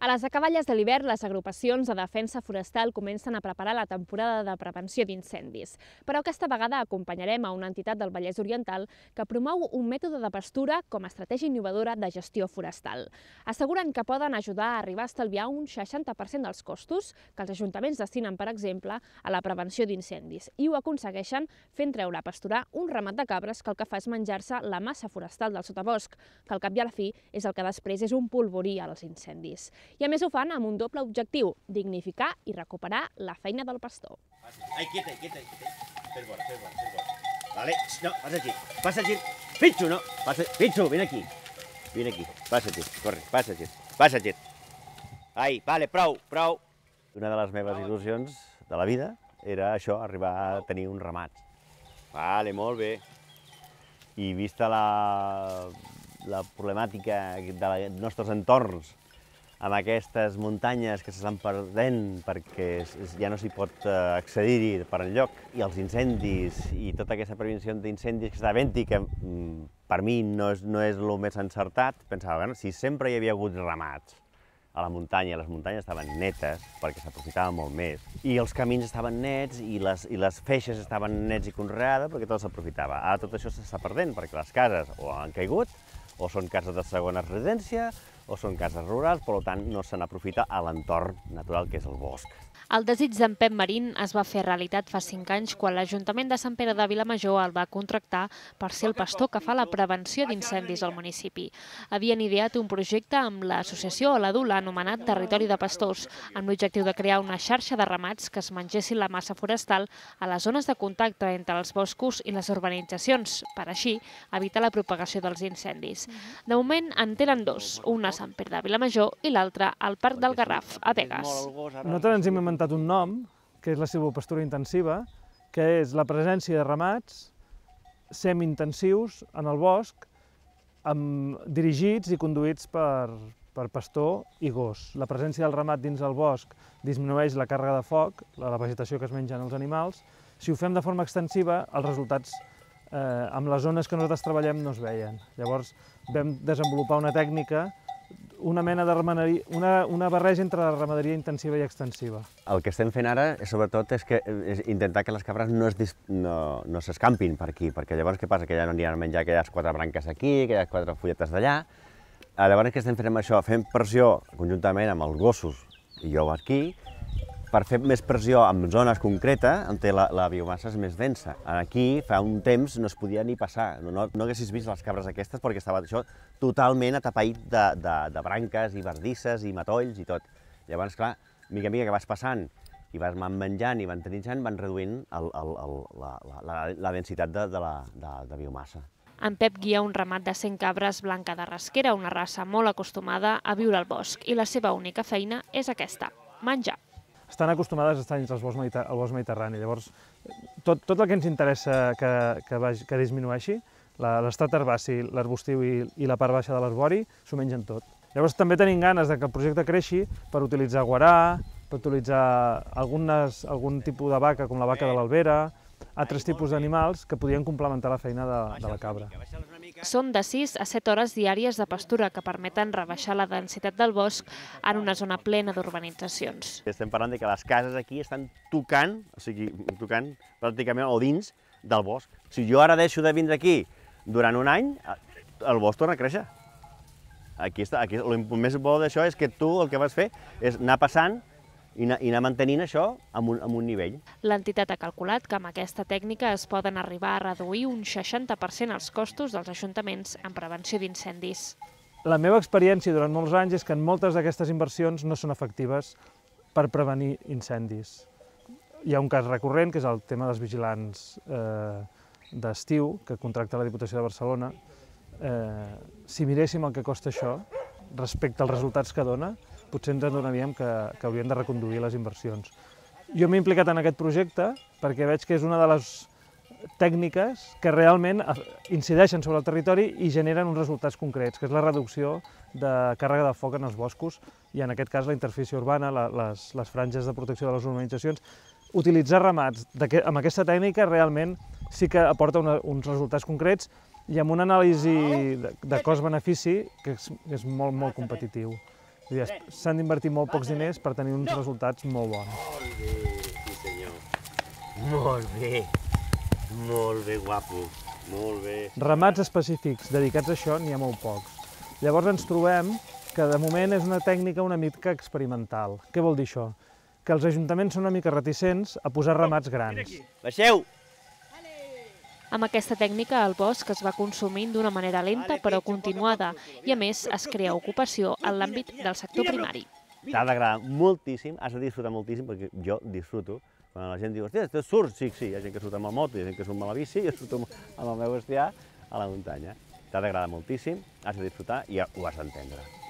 A les acaballes de l'hivern, les agrupacions de defensa forestal comencen a preparar la temporada de prevenció d'incendis. Però aquesta vegada acompanyarem a una entitat del Vallès Oriental que promou un mètode de pastura com a estratègia innovadora de gestió forestal. Asseguren que poden ajudar a arribar a estalviar un 60% dels costos que els ajuntaments destinen, per exemple, a la prevenció d'incendis i ho aconsegueixen fent treure a pasturar un ramat de cabres que el que fa és menjar-se la massa forestal del sotabosc, que al cap i a la fi és el que després és un polvorí als incendis. I a més ho fan amb un doble objectiu, dignificar i recuperar la feina del pastor. Ai, quieta, quieta, quieta. Fes bona, fes bona, fes bona. Vale, no, passa aquí, passa aquí. Pitxo, no, passa, pitxo, vine aquí. Vine aquí, passa aquí, corre, passa aquí, passa aquí. Ai, vale, prou, prou. Una de les meves il·lusions de la vida era això, arribar a tenir un ramat. Vale, molt bé. I vista la, la problemàtica dels nostres entorns, amb aquestes muntanyes que s'estan perdent perquè ja no s'hi pot eh, accedir-hi per enlloc, i els incendis i tota aquesta prevenció d'incendis que està havent que mm, per mi no és, no és el més encertat, pensava, bueno, si sempre hi havia hagut ramats a la muntanya, les muntanyes estaven netes perquè s'aprofitava molt més, i els camins estaven nets i les, i les feixes estaven nets i conreades perquè tot s'aprofitava. Ara tot això s'està perdent perquè les cases o han caigut o són cases de segona residència o són cases rurals, per tant no se n'aprofita a l'entorn natural que és el bosc. El desig d'en Pep Marín es va fer realitat fa 5 anys quan l'Ajuntament de Sant Pere de Vilamajor el va contractar per ser el pastor que fa la prevenció d'incendis al municipi. Havien ideat un projecte amb l'associació a l'Adula anomenat Territori de Pastors, amb l'objectiu de crear una xarxa de ramats que es mengessin la massa forestal a les zones de contacte entre els boscos i les urbanitzacions, per així evitar la propagació dels incendis. De moment en tenen dos, una Sant Pere de Vilamajor i l'altra al Parc del Garraf, a Vegas. Nosaltres ens hem inventat un nom, que és la silvopastura intensiva, que és la presència de ramats semi-intensius en el bosc, amb, dirigits i conduïts per, per pastor i gos. La presència del ramat dins el bosc disminueix la càrrega de foc, la, la vegetació que es mengen els animals. Si ho fem de forma extensiva, els resultats eh, amb les zones que nosaltres treballem no es veien. Llavors vam desenvolupar una tècnica una mena de ramaderia, una, una barreja entre la ramaderia intensiva i extensiva. El que estem fent ara, sobretot, és, que, és intentar que les cabres no s'escampin no, no per aquí, perquè llavors què passa? Que ja no n'hi ha menjar aquelles quatre branques aquí, aquelles quatre fulletes d'allà... Eh, llavors què estem fent amb això? Fem pressió conjuntament amb els gossos i jo aquí, per fer més pressió en zones concretes on té la, la biomassa és més densa. Aquí fa un temps no es podia ni passar, no, no, no haguessis vist les cabres aquestes perquè estava això totalment atapeït de, de, de branques i verdisses i matolls i tot. Llavors, clar, mica mica que vas passant i vas menjant i van trinxant, van reduint el, el, el, la, la, la, la densitat de, de, la, de, de biomassa. En Pep guia un ramat de 100 cabres blanca de rasquera, una raça molt acostumada a viure al bosc, i la seva única feina és aquesta, menjar estan acostumades a estar dins el bosc, el bosc mediterrani. Llavors, tot, tot el que ens interessa que, que, vagi, que disminueixi, l'estat herbaci, l'arbustiu i, i la part baixa de l'arbori, s'ho mengen tot. Llavors també tenim ganes de que el projecte creixi per utilitzar guarà, per utilitzar algunes, algun tipus de vaca, com la vaca de l'albera, altres tipus d'animals que podien complementar la feina de, de la cabra. Són de 6 a 7 hores diàries de pastura que permeten rebaixar la densitat del bosc en una zona plena d'urbanitzacions. Estem parlant de que les cases aquí estan tocant, o sigui, tocant pràcticament o dins del bosc. Si jo ara deixo de vindre aquí durant un any, el bosc torna a créixer. Aquí està, aquí, el més bo d'això és que tu el que vas fer és anar passant i anar, i anar mantenint això amb un, amb un nivell. L'entitat ha calculat que amb aquesta tècnica es poden arribar a reduir un 60% els costos dels ajuntaments en prevenció d'incendis. La meva experiència durant molts anys és que en moltes d'aquestes inversions no són efectives per prevenir incendis. Hi ha un cas recurrent, que és el tema dels vigilants eh, d'estiu, que contracta la Diputació de Barcelona. Eh, si miréssim el que costa això respecte als resultats que dona, potser ens adonaríem que, que hauríem de reconduir les inversions. Jo m'he implicat en aquest projecte perquè veig que és una de les tècniques que realment incideixen sobre el territori i generen uns resultats concrets, que és la reducció de càrrega de foc en els boscos i en aquest cas la interfície urbana, la, les, les franges de protecció de les urbanitzacions. Utilitzar ramats que, amb aquesta tècnica realment sí que aporta una, uns resultats concrets i amb una anàlisi de, de cost-benefici que és, és molt, molt competitiu. S'han d'invertir molt pocs diners per tenir uns resultats molt bons. Molt bé, sí senyor. Molt bé. Molt bé, guapo. Molt bé. Ramats específics dedicats a això n'hi ha molt pocs. Llavors ens trobem que de moment és una tècnica una mica experimental. Què vol dir això? Que els ajuntaments són una mica reticents a posar ramats grans. Baixeu! Amb aquesta tècnica, el bosc es va consumint d'una manera lenta però continuada i, a més, es crea ocupació en l'àmbit del sector primari. T'ha d'agradar moltíssim, has de disfrutar moltíssim, perquè jo disfruto. Quan la gent diu, hòstia, tu surts, sí, sí, hi ha gent que surt amb la moto, hi ha gent que surt amb la bici, jo surto amb el meu bestiar a la muntanya. T'ha d'agradar moltíssim, has de disfrutar i ho has d'entendre.